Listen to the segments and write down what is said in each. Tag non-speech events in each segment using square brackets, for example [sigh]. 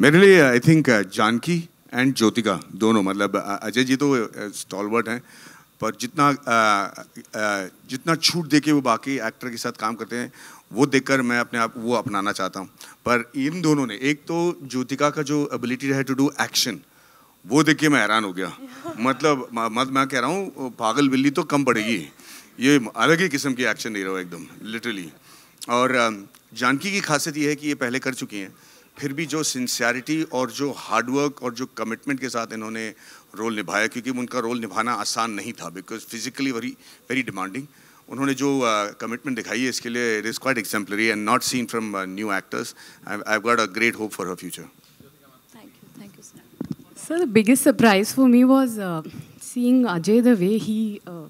मेरे लिए I think uh, Janaki and Jyothika दोनों मतलब uh, अजय जी तो स्टॉलवर्ट uh, हैं पर जितना जितना छूट देके वो बाकी एक्टर के साथ काम करते हैं वो देखकर मैं अपने आप वो अपनाना चाहता हूँ पर इन दोनों ने एक तो ज्योतिका का जो एबिलिटी है टू डू एक्शन वो देख के मैं हैरान हो गया [laughs] मतलब मत मैं कह रहा हूँ पागल बिल्ली तो कम पड़ेगी ये अलग ही किस्म की एक्शन दे रहा हो एकदम लिटरली और um, जानकी की खासियत ये है कि ये पहले कर चुकी हैं फिर भी जो सिंसियरिटी और जो हार्डवर्क और जो कमिटमेंट के साथ इन्होंने रोल निभाया क्योंकि उनका रोल निभाना आसान नहीं था because physically very very demanding उन्होंने जो कमिटमेंट uh, दिखाई है इसके लिए it is quite exemplary and not seen from new actors I got a great hope for her future Sir, the biggest surprise for me was uh, seeing Ajay the way he uh,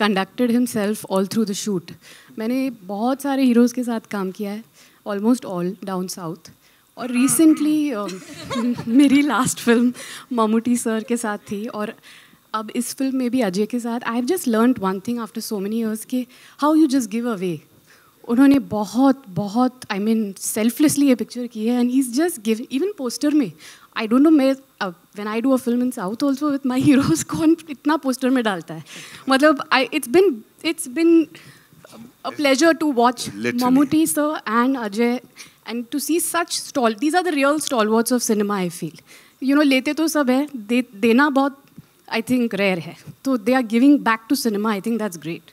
conducted himself all through the shoot. मैंने बहुत सारे heroes के साथ काम किया है almost all down south. और recently uh, um, [laughs] मेरी लास्ट फिल्म मामूटी सर के साथ थी और अब इस फिल्म में भी अजय के साथ I have just learn one thing after so many years कि how you just give away उन्होंने बहुत बहुत आई मीन सेल्फलेसली ये पिक्चर की है and he is just give even poster में I don't know may when I do a film in south also with my heroes कौन इतना poster में डालता है मतलब I it's been it's been a pleasure to watch Mammootty sir and Ajay and to see such stall these are the real stall stalwarts of cinema I feel you know लेते तो सब है, दे, देना बहुत आई थिंक रेयर है तो they are giving back to cinema I think that's great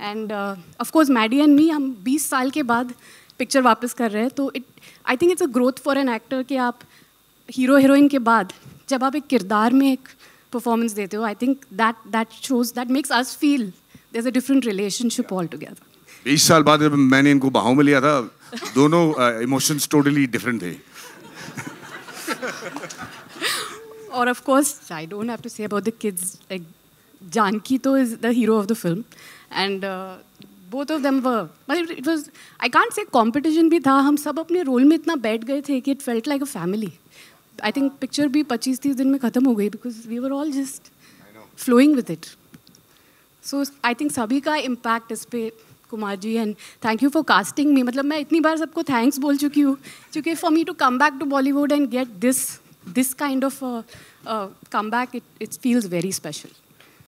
and of course Maddy and me हम 20 साल के बाद पिक्चर वापस कर रहे हैं तो it I think it's a growth for an actor कि आप हीरो हीरोइन के बाद जब आप एक किरदार में एक परफॉर्मेंस देते हो I think that that shows that makes us feel there a different relationship all together 20 साल बाद जब मैंने इनको बाहों में लिया था दोनों इमोशंस टोटली डिफरेंट थे और of course I don't have to say about the kids like Janaki तो is the hero of the film and both of them were मतलब it was I can't say competition भी था हम सब अपने role में इतना बैठ गए थे कि it felt like a family I think picture भी पच्चीस तीस दिन में ख़त्म हो गई because we were all just flowing with it so I think सभी का इम्पैक्ट इस पे Kumar ji and thank you for casting me मतलब मैं इतनी बार सबको थैंक्स बोल चुकी हूँ क्योंकि for me to come back to Bollywood and get this this kind of come back it it's feels very special